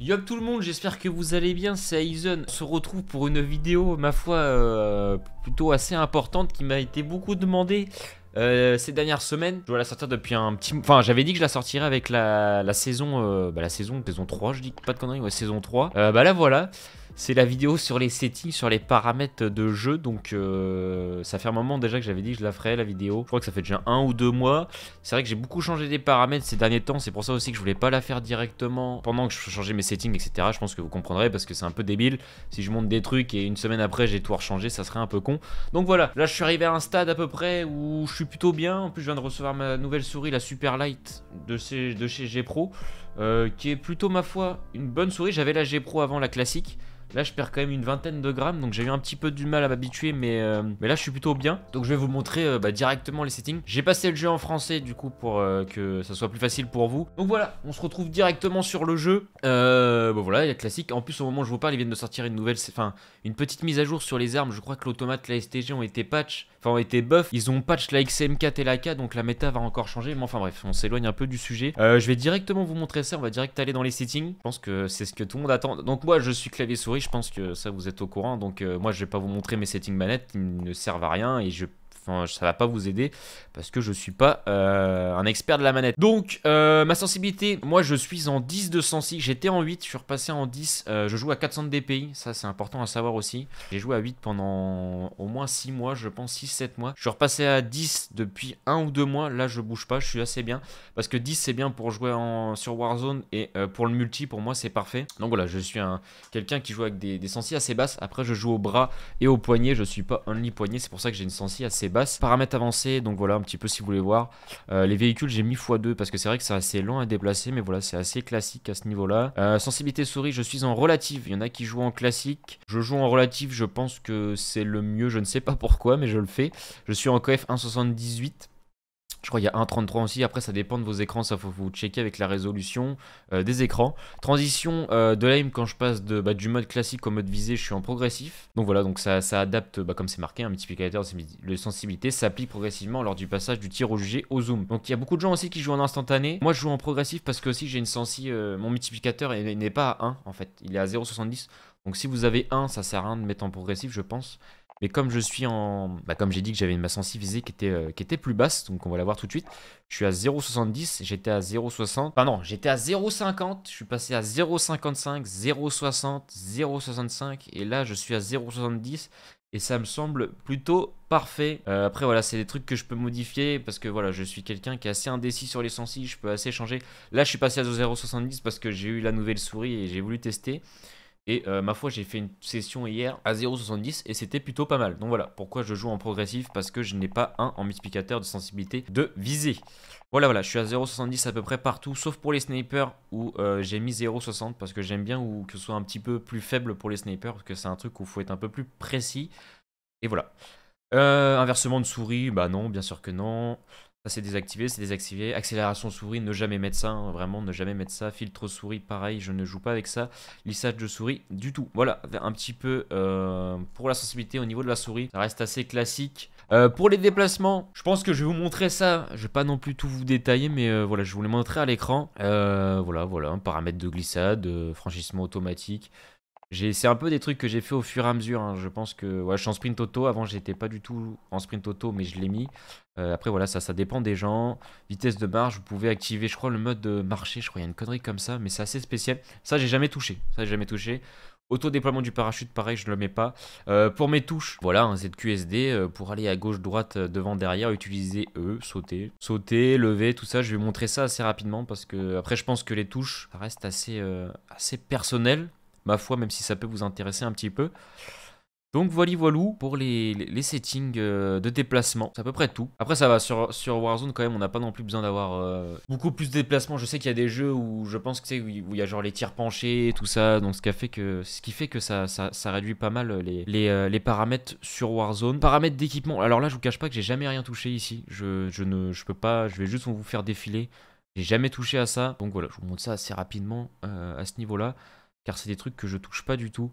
Yo tout le monde, j'espère que vous allez bien, c'est Aizen. On se retrouve pour une vidéo, ma foi, euh, plutôt assez importante qui m'a été beaucoup demandée euh, ces dernières semaines, je dois la sortir depuis un petit... Enfin, j'avais dit que je la sortirais avec la, saison... Euh, bah, la saison, saison 3, je dis pas de conneries, ouais, saison 3. Euh, bah là, voilà. C'est la vidéo sur les settings, sur les paramètres de jeu. Donc, ça fait un moment déjà que j'avais dit que je la ferais, la vidéo. Je crois que ça fait déjà un ou deux mois. C'est vrai que j'ai beaucoup changé des paramètres ces derniers temps. C'est pour ça aussi que je voulais pas la faire directement pendant que je changeais mes settings, etc. Je pense que vous comprendrez parce que c'est un peu débile. Si je monte des trucs et une semaine après j'ai tout rechangé, ça serait un peu con. Donc voilà, là je suis arrivé à un stade à peu près où je suis plutôt bien. En plus, je viens de recevoir ma nouvelle souris, la Super Light de chez, de chez G Pro, euh, qui est plutôt, ma foi, une bonne souris. J'avais la G Pro avant la classique. Là, je perds quand même une vingtaine de grammes, donc j'ai eu un petit peu du mal à m'habituer, mais, euh, mais là, je suis plutôt bien. Donc, je vais vous montrer euh, bah, directement les settings. J'ai passé le jeu en français, du coup, pour euh, que ça soit plus facile pour vous. Donc voilà, on se retrouve directement sur le jeu. bon voilà, il y a classique. En plus, au moment où je vous parle, ils viennent de sortir une nouvelle, enfin, une petite mise à jour sur les armes. Je crois que l'automate, la STG ont été patch, enfin, ont été buff. Ils ont patch la XM4 et la K, donc la méta va encore changer. Mais enfin, bref, on s'éloigne un peu du sujet. je vais directement vous montrer ça. On va direct aller dans les settings. Je pense que c'est ce que tout le monde attend. Donc moi, je suis clavier souris je pense que ça vous êtes au courant. Donc euh, moi je vais pas vous montrer mes settings manettes, ils ne servent à rien et je enfin, ça va pas vous aider parce que je suis pas euh, un expert de la manette. Donc, euh, ma sensibilité, moi je suis en 10 de sensi, j'étais en 8, je suis repassé en 10, euh, je joue à 400 DPI, ça c'est important à savoir aussi. J'ai joué à 8 pendant au moins 6 mois, je pense 6-7 mois. Je suis repassé à 10 depuis 1 ou 2 mois, là je bouge pas, je suis assez bien parce que 10 c'est bien pour jouer en, sur Warzone et pour le multi, pour moi c'est parfait. Donc voilà, je suis un, quelqu'un qui joue avec des, sensi assez basses, après je joue au bras et au poignet, je suis pas only poignet, c'est pour ça que j'ai une sensi assez basse basse. Paramètres avancés, donc voilà un petit peu si vous voulez voir. Euh, les véhicules, j'ai mis x2 parce que c'est vrai que c'est assez long à déplacer, mais voilà, c'est assez classique à ce niveau-là. Euh, sensibilité souris, je suis en relative. Il y en a qui jouent en classique. Je joue en relative, je pense que c'est le mieux. Je ne sais pas pourquoi, mais je le fais. Je suis en KF 178 je crois qu'il y a 1.33 aussi. Après, ça dépend de vos écrans. Ça, faut vous checker avec la résolution euh, des écrans. Transition euh, de l'aim quand je passe de, bah, du mode classique au mode visé, je suis en progressif. Donc voilà, donc ça, ça adapte, bah, comme c'est marqué, un multiplicateur de sensibilité s'applique progressivement lors du passage du tir au jugé au zoom. Donc il y a beaucoup de gens aussi qui jouent en instantané. Moi, je joue en progressif parce que aussi j'ai une sensi. Euh, mon multiplicateur n'est pas à 1 en fait. Il est à 0,70. Donc si vous avez 1, ça sert à rien de mettre en progressif, je pense. Mais comme je suis en... Bah comme j'ai dit que j'avais une ma sensi qui était, euh, qui était plus basse, donc on va la voir tout de suite. Je suis à 0,70, j'étais à 0,60. Enfin ah non, j'étais à 0,50, je suis passé à 0,55, 0,60, 0,65, et là je suis à 0,70 et ça me semble plutôt parfait. Euh, après voilà, c'est des trucs que je peux modifier parce que voilà, je suis quelqu'un qui est assez indécis sur les sensi, je peux assez changer. Là, je suis passé à 0,70 parce que j'ai eu la nouvelle souris et j'ai voulu tester. Et euh, ma foi, j'ai fait une session hier à 0,70 et c'était plutôt pas mal. Donc voilà pourquoi je joue en progressif parce que je n'ai pas un en multiplicateur de sensibilité de visée. Voilà, voilà, je suis à 0,70 à peu près partout, sauf pour les snipers où euh, j'ai mis 0,60 parce que j'aime bien ou que ce soit un petit peu plus faible pour les snipers parce que c'est un truc où il faut être un peu plus précis. Et voilà. Euh, inversement de souris, bah non, bien sûr que non. Ça c'est désactivé, c'est désactivé. Accélération souris, ne jamais mettre ça, hein, vraiment ne jamais mettre ça. Filtre souris, pareil, je ne joue pas avec ça. Lissage de souris, du tout. Voilà, un petit peu euh, pour la sensibilité au niveau de la souris, ça reste assez classique. Euh, pour les déplacements, je pense que je vais vous montrer ça. Je vais pas non plus tout vous détailler, mais euh, voilà, je vous le montrer à l'écran. voilà, voilà, paramètres de glissade, franchissement automatique c'est un peu des trucs que j'ai fait au fur et à mesure. Hein. Je pense que je suis en sprint auto. Avant, j'étais pas du tout en sprint auto, mais je l'ai mis. Euh, après, voilà, ça, dépend des gens. Vitesse de marche, vous pouvez activer, je crois, le mode de Je crois qu'il y a une connerie comme ça, mais c'est assez spécial. Ça, j'ai jamais touché. Ça, j'ai jamais touché. Auto-déploiement du parachute, pareil, je ne le mets pas. Euh, pour mes touches, voilà, ZQSD c'est euh, de pour aller à gauche, droite, devant, derrière, utiliser E, sauter, sauter, lever, tout ça. Je vais vous montrer ça assez rapidement parce que, après, je pense que les touches, ça reste assez, assez personnel ma foi, même si ça peut vous intéresser un petit peu. Donc voilà, voilà pour les, settings euh, de déplacement. C'est à peu près tout. Après, ça va. Sur, sur Warzone, quand même, on n'a pas non plus besoin d'avoir euh, beaucoup plus de déplacements. Je sais qu'il y a des jeux où je pense que c'est où il y a genre les tirs penchés et tout ça. Donc ce qui, fait que, ce qui fait que ça, ça, réduit pas mal euh, les, paramètres sur Warzone. Paramètres d'équipement. Alors là, je vous cache pas que j'ai jamais rien touché ici. Je, ne peux pas. Je vais juste vous faire défiler. J'ai jamais touché à ça. Donc voilà, je vous montre ça assez rapidement à ce niveau-là car c'est des trucs que je touche pas du tout.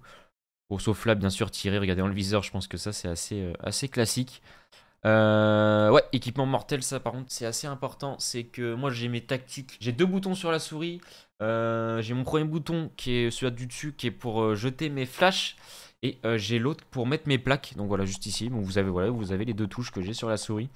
sauf là, bien sûr, tirer, regardez dans le viseur, je pense que ça, c'est assez, euh, assez classique. Euh, ouais, équipement mortel, ça par contre, c'est assez important. C'est que moi, j'ai mes tactiques. J'ai deux boutons sur la souris. Euh, j'ai mon premier bouton qui est celui du dessus, qui est pour jeter mes flashs. Et j'ai l'autre pour mettre mes plaques. Donc voilà, juste ici. vous, avez, voilà, vous avez les deux touches que j'ai sur la souris.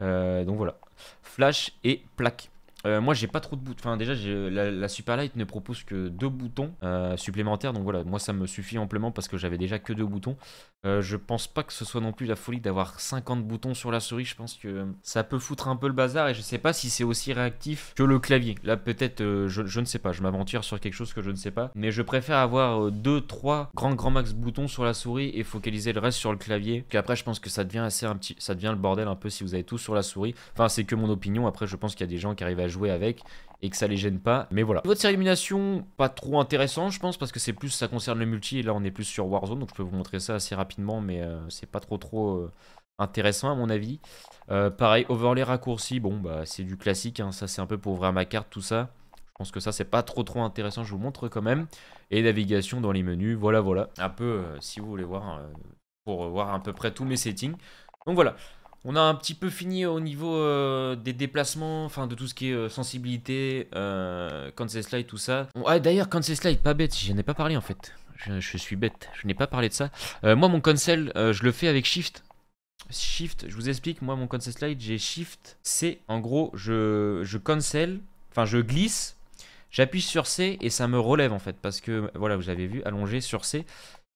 donc voilà, flash et plaque. Euh, moi j'ai pas trop de boutons, enfin déjà la, Superlight ne propose que deux boutons euh, supplémentaires, donc voilà, moi ça me suffit amplement parce que j'avais déjà que deux boutons. Euh, je pense pas que ce soit non plus la folie d'avoir 50 boutons sur la souris, je pense que ça peut foutre un peu le bazar et je sais pas si c'est aussi réactif que le clavier. Là peut-être, je, ne sais pas, je m'aventure sur quelque chose que je ne sais pas, mais je préfère avoir deux, trois grands grands max boutons sur la souris et focaliser le reste sur le clavier. Puis après je pense que ça devient assez un petit, ça devient le bordel un peu si vous avez tout sur la souris. Enfin c'est que mon opinion, après je pense qu'il y a des gens qui arrivent à jouer avec et que ça les gêne pas. Mais voilà. Votre série pas trop intéressant, je pense, parce que c'est plus ça concerne le multi. Et là, on est plus sur Warzone, donc je peux vous montrer ça assez rapidement, mais euh, c'est pas trop trop euh, intéressant à mon avis. Euh, pareil, overlay raccourci, bon, bah c'est du classique. Hein. ça, c'est un peu pour ouvrir ma carte, tout ça. Je pense que ça, c'est pas trop trop intéressant. Je vous montre quand même. Et navigation dans les menus. Voilà, voilà. Un peu, si vous voulez voir, pour voir à peu près tous mes settings. Donc voilà. On a un petit peu fini au niveau euh, des déplacements, enfin de tout ce qui est euh, sensibilité, cancel euh, slide, tout ça. Ah d'ailleurs, cancel slide, pas bête, je n'ai pas parlé en fait. Je, suis bête, je n'ai pas parlé de ça. moi, mon cancel, je le fais avec Shift. Shift, je vous explique, moi, mon cancel slide, j'ai Shift C. En gros, je, je cancel, enfin, je glisse, j'appuie sur C et ça me relève en fait. Parce que, voilà, vous avez vu, allongé sur C,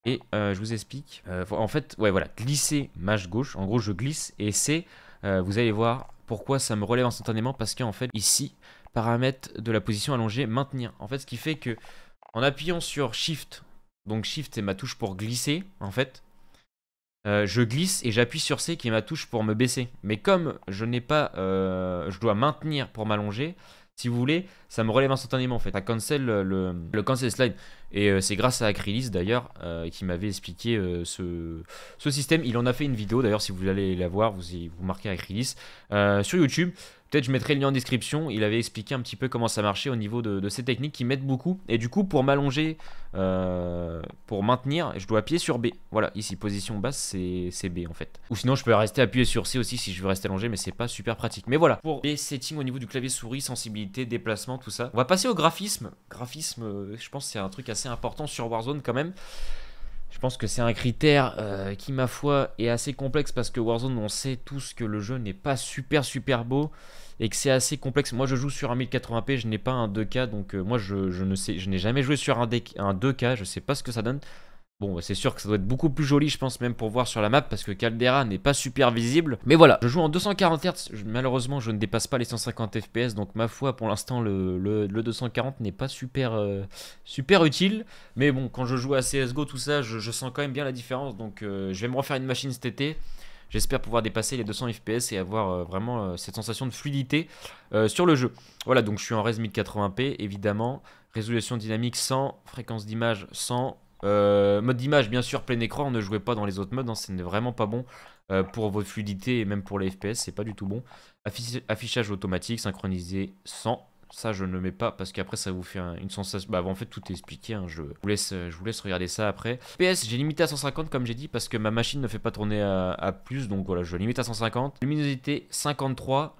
et euh, je vous explique. Euh, en fait, ouais, voilà, glisser mâche gauche. En gros, je glisse et c'est, euh, vous allez voir pourquoi ça me relève instantanément. Parce qu'en fait, ici, paramètre de la position allongée, maintenir. En fait, ce qui fait que, en appuyant sur Shift, donc Shift c'est ma touche pour glisser, en fait, je glisse et j'appuie sur C qui est ma touche pour me baisser. Mais comme je n'ai pas, je dois maintenir pour m'allonger, si vous voulez, ça me relève instantanément en fait. Ça cancel le, cancel slide. Et euh, c'est grâce à Acrylis d'ailleurs euh, qui m'avait expliqué euh, ce, ce, système. Il en a fait une vidéo d'ailleurs, si vous allez la voir, vous, vous marquez Acrylis sur YouTube. Peut-être je mettrai le lien en description. Il avait expliqué un petit peu comment ça marchait au niveau de, ces techniques qui m'aident beaucoup. Et du coup, pour m'allonger, euh, pour maintenir, je dois appuyer sur B. Voilà, ici, position basse, c'est B en fait. Ou sinon, je peux rester appuyé sur C aussi si je veux rester allongé, mais c'est pas super pratique. Mais voilà, pour les settings au niveau du clavier souris, sensibilité, déplacement, tout ça. On va passer au graphisme. Graphisme, euh, je pense c'est un truc assez important sur Warzone quand même. Je pense que c'est un critère euh, qui, ma foi, est assez complexe parce que Warzone, on sait tous que le jeu n'est pas super super beau et que c'est assez complexe. Moi, je joue sur un 1080p, je n'ai pas un 2K, donc euh, moi, je, ne sais, je n'ai jamais joué sur un, 2K, je ne sais pas ce que ça donne. Bon, bah, c'est sûr que ça doit être beaucoup plus joli, je pense, même pour voir sur la map, parce que Caldera n'est pas super visible. Mais voilà, je joue en 240 Hz. Malheureusement, je ne dépasse pas les 150 FPS, donc ma foi, pour l'instant, le, 240 n'est pas super, euh, super utile. Mais bon, quand je joue à CSGO, tout ça, je, sens quand même bien la différence. Donc, euh, je vais me refaire une machine cet été. J'espère pouvoir dépasser les 200 FPS et avoir euh, vraiment cette sensation de fluidité sur le jeu. Voilà, donc je suis en res 1080p, évidemment. Résolution dynamique 100, fréquence d'image 100, euh, mode d'image, bien sûr, plein écran, ne jouez pas dans les autres modes, ce hein, c'est vraiment pas bon euh, pour votre fluidité et même pour les FPS, c'est pas du tout bon. affichage automatique, synchronisé 100, Ça, je ne mets pas parce qu'après, ça vous fait une sensation. Bah, en fait, tout est expliqué. Hein, je, vous laisse, euh, je vous laisse regarder ça après. PS, j'ai limité à 150, comme j'ai dit, parce que ma machine ne fait pas tourner à, à plus. Donc voilà, je limite à 150. Luminosité 53.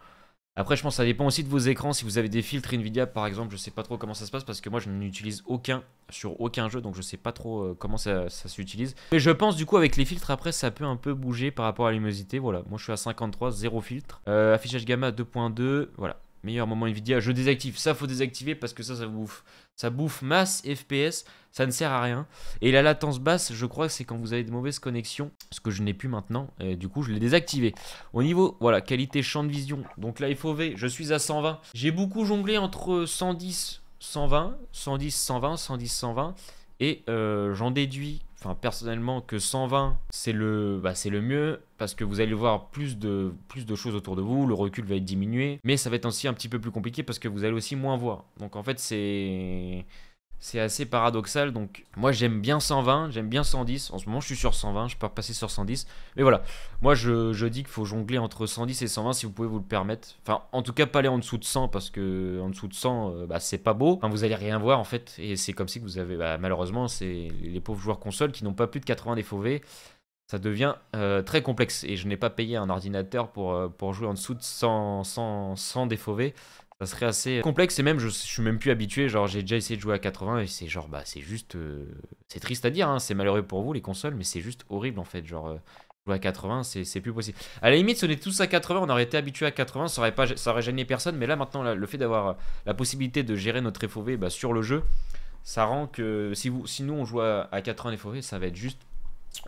Après, je pense que ça dépend aussi de vos écrans. Si vous avez des filtres Nvidia, par exemple, je sais pas trop comment ça se passe parce que moi, je n'utilise aucun sur aucun jeu, donc je sais pas trop euh, comment ça, s'utilise. Mais je pense du coup avec les filtres, après, ça peut un peu bouger par rapport à la luminosité. Voilà, moi je suis à 53, 0 filtre. Euh, affichage gamma 2.2, voilà. Meilleur moment Nvidia, je désactive. Ça, faut désactiver parce que ça, ça bouffe. Ça bouffe masse FPS, ça ne sert à rien. Et la latence basse, je crois que c'est quand vous avez de mauvaises connexions, ce que je n'ai plus maintenant. Et du coup, je l'ai désactivé. Au niveau, voilà, qualité champ de vision. Donc là, il FOV, je suis à 120. J'ai beaucoup jonglé entre 110, 120, 110, 120, 110, 120. Et euh, j'en déduis personnellement que 120 c'est le bah, c'est le mieux parce que vous allez voir plus de plus de choses autour de vous, le recul va être diminué, mais ça va être aussi un petit peu plus compliqué parce que vous allez aussi moins voir. Donc en fait c'est c'est assez paradoxal, donc moi j'aime bien 120, j'aime bien 110. En ce moment je suis sur 120, je peux repasser sur 110. Mais voilà, moi je, dis qu'il faut jongler entre 110 et 120 si vous pouvez vous le permettre. Enfin, en tout cas, pas aller en dessous de 100 parce que en dessous de 100, euh, bah, c'est pas beau. vous allez rien voir en fait. Et c'est comme si vous avez, bah, malheureusement, c'est les pauvres joueurs console qui n'ont pas plus de 80 v ça devient euh, très complexe. Et je n'ai pas payé un ordinateur pour, euh, pour jouer en dessous de 100, 100, 100 DFOV ça serait assez complexe et même je, suis même plus habitué. Genre j'ai déjà essayé de jouer à 80 et c'est genre bah c'est juste euh, c'est triste à dire, hein, c'est malheureux pour vous les consoles, mais c'est juste horrible en fait. Genre euh, jouer à 80 c'est plus possible. À la limite si on est tous à 80, on aurait été habitué à 80, ça aurait pas ça aurait gêné personne, mais là maintenant le fait d'avoir euh, la possibilité de gérer notre FOV bah, sur le jeu, ça rend que si vous nous on joue à, 80 80 FOV ça va être juste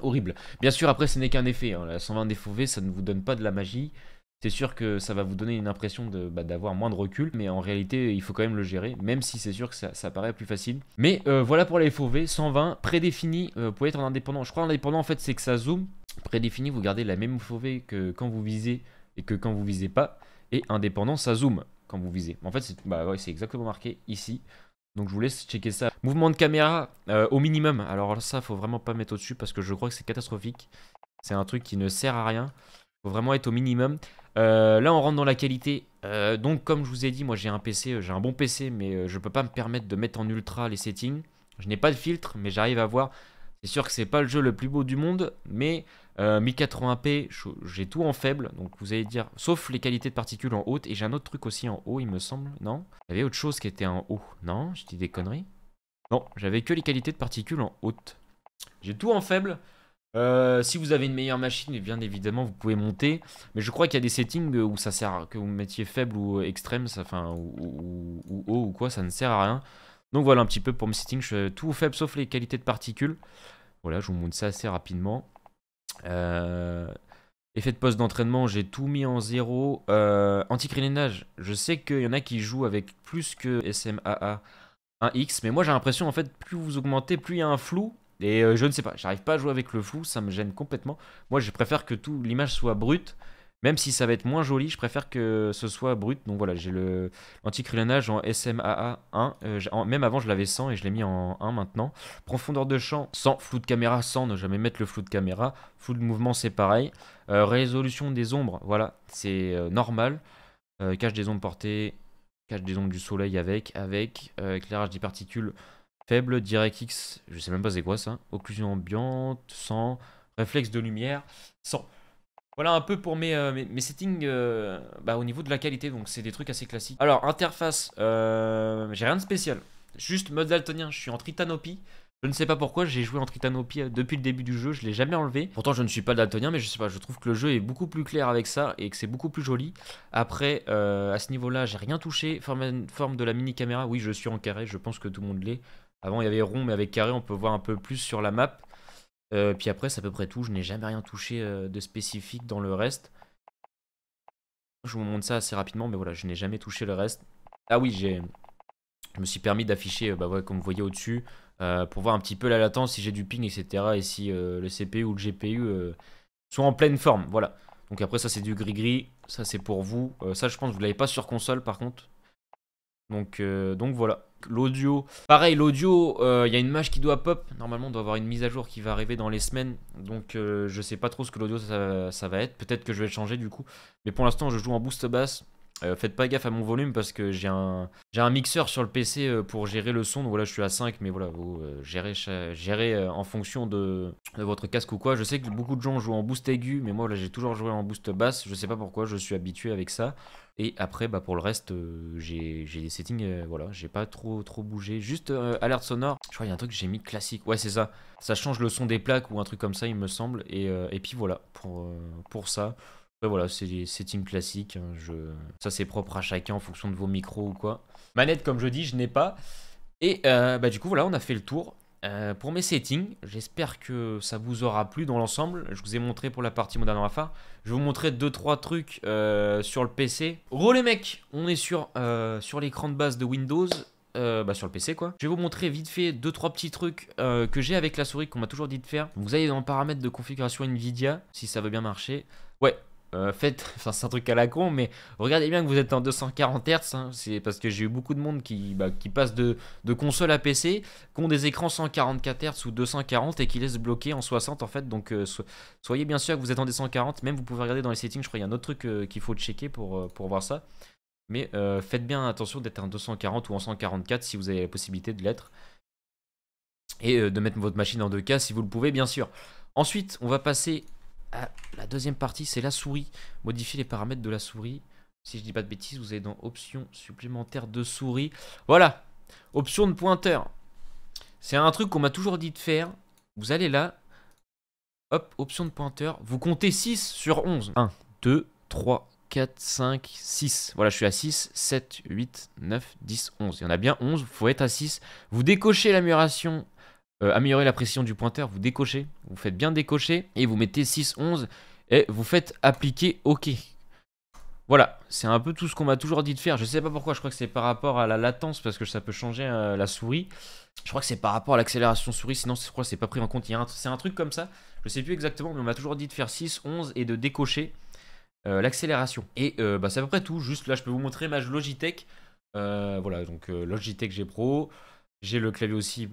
horrible. Bien sûr après ce n'est qu'un effet, hein, la 120 FOV ça ne vous donne pas de la magie. C'est sûr que ça va vous donner une impression de, bah, d'avoir moins de recul, mais en réalité, il faut quand même le gérer, même si c'est sûr que ça, paraît plus facile. Mais euh, voilà pour les FOV, 120, prédéfini, vous pouvez être en indépendant. Je crois en indépendant, en fait, c'est que ça zoome. Prédéfini, vous gardez la même FOV que quand vous visez et que quand vous visez pas. Et indépendant, ça zoome quand vous visez. En fait, c'est bah, exactement marqué ici. Donc je vous laisse checker ça. Mouvement de caméra euh, au minimum. Alors ça, faut vraiment pas mettre au-dessus parce que je crois que c'est catastrophique. C'est un truc qui ne sert à rien. Faut vraiment être au minimum. Euh, là, on rentre dans la qualité. Euh, donc, comme je vous ai dit, moi j'ai un PC, euh, j'ai un bon PC, mais je peux pas me permettre de mettre en ultra les settings. Je n'ai pas de filtre, mais j'arrive à voir. C'est sûr que c'est pas le jeu le plus beau du monde, mais 1080p, j'ai tout en faible, donc vous allez dire, sauf les qualités de particules en haute, et j'ai un autre truc aussi en haut, il me semble, non il y avait autre chose qui était en haut, non Je dis des conneries Non, j'avais que les qualités de particules en haute. J'ai tout en faible, euh, si vous avez une meilleure machine, eh bien évidemment, vous pouvez monter. Mais je crois qu'il y a des settings où ça sert, que vous mettiez faible ou extrême, enfin, ou, ou, haut ou quoi, ça ne sert à rien. Donc voilà un petit peu pour mes settings, je suis tout faible sauf les qualités de particules. Voilà, je vous montre ça assez rapidement. Euh, effet de poste d'entraînement, j'ai tout mis en zéro. Euh, je sais qu'il y en a qui jouent avec plus que SMAA 1X, mais moi j'ai l'impression en fait, plus vous augmentez, plus il y a un flou et euh, je ne sais pas, j'arrive pas à jouer avec le flou, ça me gêne complètement. Moi, je préfère que tout l'image soit brute, même si ça va être moins joli, je préfère que ce soit brut. Donc voilà, j'ai le en SMAA 1. Euh, même avant, je l'avais 100 et je l'ai mis en 1 maintenant. Profondeur de champ, 100. Flou de caméra, 100. Ne jamais mettre le flou de caméra. Flou de mouvement, c'est pareil. Euh, résolution des ombres, voilà, c'est normal. cache des ombres portées, cache des ombres du soleil avec, avec. éclairage des particules, Faible, X je sais même pas c'est quoi ça. Occlusion ambiante, sans, Réflexe de lumière, sans. Voilà un peu pour mes, euh, mes, settings euh, bah, au niveau de la qualité, donc c'est des trucs assez classiques. Alors, interface, euh, j'ai rien de spécial. Juste mode daltonien, je suis en tritanopie. Je ne sais pas pourquoi, j'ai joué en tritanopie depuis le début du jeu, je l'ai jamais enlevé. Pourtant, je ne suis pas daltonien, mais je sais pas, je trouve que le jeu est beaucoup plus clair avec ça et que c'est beaucoup plus joli. Après, à ce niveau-là, j'ai rien touché. forme de la mini-caméra, oui, je suis en carré, je pense que tout le monde l'est. Avant, il y avait rond, mais avec carré, on peut voir un peu plus sur la map. Euh, puis après, c'est à peu près tout. Je n'ai jamais rien touché euh, de spécifique dans le reste. Je vous montre ça assez rapidement, mais voilà, je n'ai jamais touché le reste. Ah oui, j'ai... Je me suis permis d'afficher, euh, bah comme vous voyez au-dessus, pour voir un petit peu la latence, si j'ai du ping, etc. Et si le CPU ou le GPU sont en pleine forme. Voilà. Donc après, ça c'est du gris-gris. Ça c'est pour vous. ça, je pense, que vous l'avez pas sur console par contre. Donc, euh, donc voilà. L'audio, pareil, l'audio, euh, il y a une mage qui doit pop. Normalement, on doit avoir une mise à jour qui va arriver dans les semaines. Donc, euh, je sais pas trop ce que l'audio ça, ça, va être. Peut-être que je vais le changer du coup. Mais pour l'instant, je joue en boost basse. Euh, faites pas gaffe à mon volume parce que j'ai un, j'ai un mixeur sur le PC euh, pour gérer le son. Donc voilà, je suis à 5, mais voilà, vous euh, gérez, en fonction de, votre casque ou quoi. Je sais que beaucoup de gens jouent en boost aigu, mais moi là j'ai toujours joué en boost basse. Je sais pas pourquoi, je suis habitué avec ça. Et après, bah, pour le reste, j'ai, des settings, voilà, j'ai pas trop, trop bougé. Juste alerte sonore, je crois qu'il y a un truc que j'ai mis classique. Ouais, c'est ça. Ça change le son des plaques ou un truc comme ça, il me semble. Et, et puis voilà, pour, pour ça voilà, c'est Team classique. Hein, je... Ça c'est propre à chacun en fonction de vos micros ou quoi. Manette comme je dis, je n'ai pas. Et euh, bah, du coup voilà, on a fait le tour. Euh, pour mes settings, j'espère que ça vous aura plu dans l'ensemble. Je vous ai montré pour la partie moderne Rafa. Je vais vous montrer 2-3 trucs euh, sur le PC. Re les mecs, on est sur, sur l'écran de base de Windows. bah sur le PC quoi. Je vais vous montrer vite fait deux trois petits trucs que j'ai avec la souris qu'on m'a toujours dit de faire. Vous allez dans paramètres de configuration Nvidia si ça veut bien marcher. Ouais, euh, faites, enfin c'est un truc à la con, mais regardez bien que vous êtes en 240 Hz, hein. c'est parce que j'ai eu beaucoup de monde qui, bah, qui passe de, console à PC, qui ont des écrans 144 Hz ou 240 et qui laissent bloquer en 60 en fait, donc euh, soyez bien sûr que vous êtes en 240, même vous pouvez regarder dans les settings, je crois qu'il y a un autre truc euh, qu'il faut checker pour, pour voir ça, mais faites bien attention d'être en 240 ou en 144 si vous avez la possibilité de l'être, et de mettre votre machine en 2K si vous le pouvez bien sûr. Ensuite, on va passer ah, la deuxième partie, c'est la souris. Modifier les paramètres de la souris. Si je dis pas de bêtises, vous allez dans options supplémentaires de souris. Voilà, option de pointeur. C'est un truc qu'on m'a toujours dit de faire. Vous allez là, hop, option de pointeur. Vous comptez 6 sur 11. 1, 2, 3, 4, 5, 6. Voilà, je suis à 6, 7, 8, 9, 10, 11. Il y en a bien 11, il faut être à 6. Vous décochez l'amélioration euh, améliorer la précision du pointeur, vous décochez, vous faites bien décocher et vous mettez 6, 11 et vous faites appliquer OK. Voilà, c'est un peu tout ce qu'on m'a toujours dit de faire. Je sais pas pourquoi, je crois que c'est par rapport à la latence parce que ça peut changer euh, la souris. Je crois que c'est par rapport à l'accélération souris, sinon je crois que c'est pas pris en compte. C'est un truc comme ça, je sais plus exactement, mais on m'a toujours dit de faire 6, 11 et de décocher euh, l'accélération. Et bah, c'est à peu près tout. Juste là, je peux vous montrer ma Logitech. voilà, donc Logitech G Pro. J'ai le clavier aussi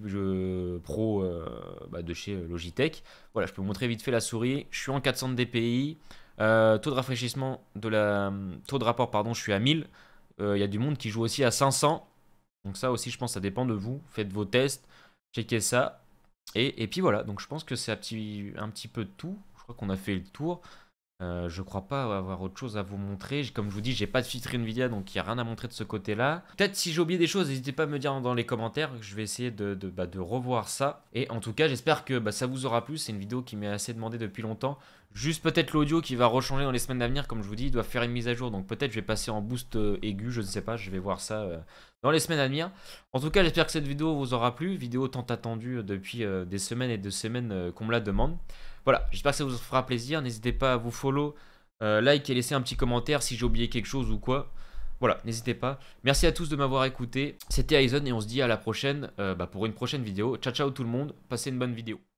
pro euh, bah, de chez euh, Logitech. Voilà, je peux vous montrer vite fait la souris. Je suis en 400 dpi. Euh, taux de rafraîchissement de la taux de rapport pardon, je suis à 1000. Il y a du monde qui joue aussi à 500. Donc ça aussi, je pense, ça dépend de vous. Faites vos tests, checkez ça. Et, puis voilà. Donc je pense que c'est un petit, un petit peu tout. Je crois qu'on a fait le tour. Euh, je crois pas avoir autre chose à vous montrer. Comme je vous dis, j'ai pas de filtre Nvidia, donc il n'y a rien à montrer de ce côté-là. Peut-être si j'ai oublié des choses, n'hésitez pas à me dire dans les commentaires. Je vais essayer bah, de, revoir ça. Et en tout cas, j'espère que bah, ça vous aura plu. C'est une vidéo qui m'est assez demandée depuis longtemps. Juste peut-être l'audio qui va rechanger dans les semaines à venir Comme je vous dis, il doit faire une mise à jour. Donc peut-être je vais passer en boost euh, aigu, je ne sais pas. Je vais voir ça euh, dans les semaines à venir. En tout cas, j'espère que cette vidéo vous aura plu. Vidéo tant attendue depuis des semaines et des semaines qu'on me la demande. Voilà, j'espère que ça vous fera plaisir. N'hésitez pas à vous follow, euh, like et laisser un petit commentaire si j'ai oublié quelque chose ou quoi. Voilà, n'hésitez pas. Merci à tous de m'avoir écouté. C'était Aizen et on se dit à la prochaine euh, bah, pour une prochaine vidéo. Ciao ciao tout le monde, passez une bonne vidéo.